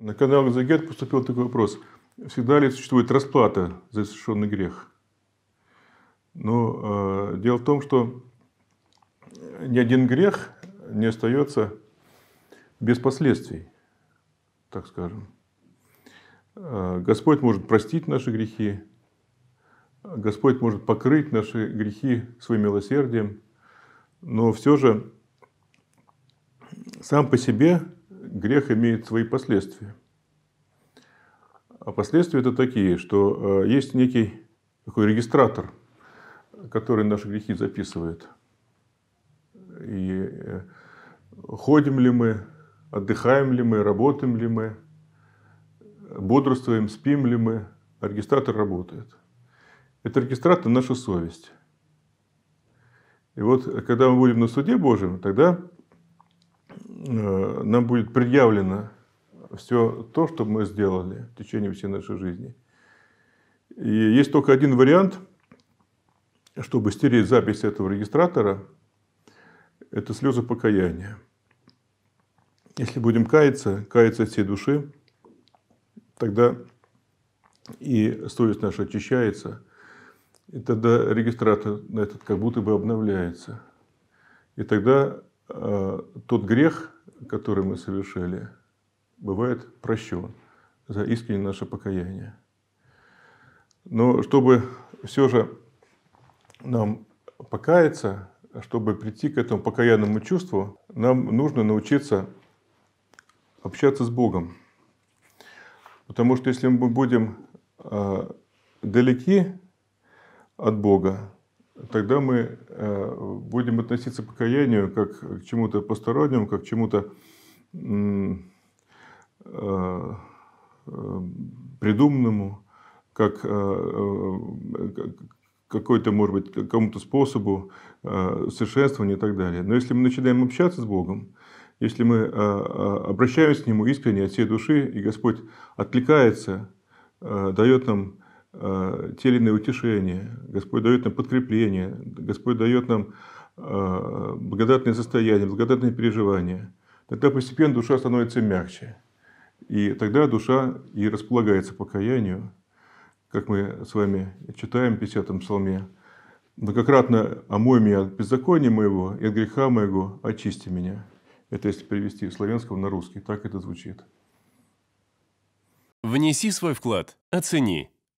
На канал Экзегет поступил такой вопрос. Всегда ли существует расплата за совершенный грех? Но ну, э, дело в том, что ни один грех не остается без последствий, так скажем. Э, Господь может простить наши грехи, Господь может покрыть наши грехи своим милосердием, но все же сам по себе грех имеет свои последствия. А последствия это такие, что э, есть некий такой регистратор, который наши грехи записывает. И э, ходим ли мы, отдыхаем ли мы, работаем ли мы, бодрствуем, спим ли мы, а регистратор работает. Это регистратор – наша совесть. И вот, э, когда мы будем на суде Божьем, тогда Э, нам будет предъявлено все то, что мы сделали в течение всей нашей жизни. И есть только один вариант, чтобы стереть запись этого регистратора, это слезы покаяния. Если будем каяться, каяться от всей души, тогда и совесть наша очищается, и тогда регистратор на этот как будто бы обновляется. И тогда Э, тот грех, который мы совершили, бывает прощен за искреннее наше покаяние. Но чтобы все же нам покаяться, чтобы прийти к этому покаянному чувству, нам нужно научиться общаться с Богом. Потому что если мы будем э, далеки от Бога, тогда мы э, будем относиться к покаянию как к чему-то постороннему, как к чему-то э, э, придуманному, как какой-то, может быть, какому-то способу совершенствования и так далее. Но если мы начинаем общаться с Богом, если мы обращаемся к Нему искренне от всей души, и Господь откликается, дает нам Э, те или иные утешения, Господь дает нам подкрепление, Господь дает нам э, благодатное состояние, благодатные переживания. Тогда постепенно душа становится мягче. И тогда душа и располагается покаянию, как мы с вами читаем в 50-м псалме. «Многократно омой меня от беззакония моего и от греха моего очисти меня». Это если перевести с славянского на русский, так это звучит. Внеси свой вклад, оцени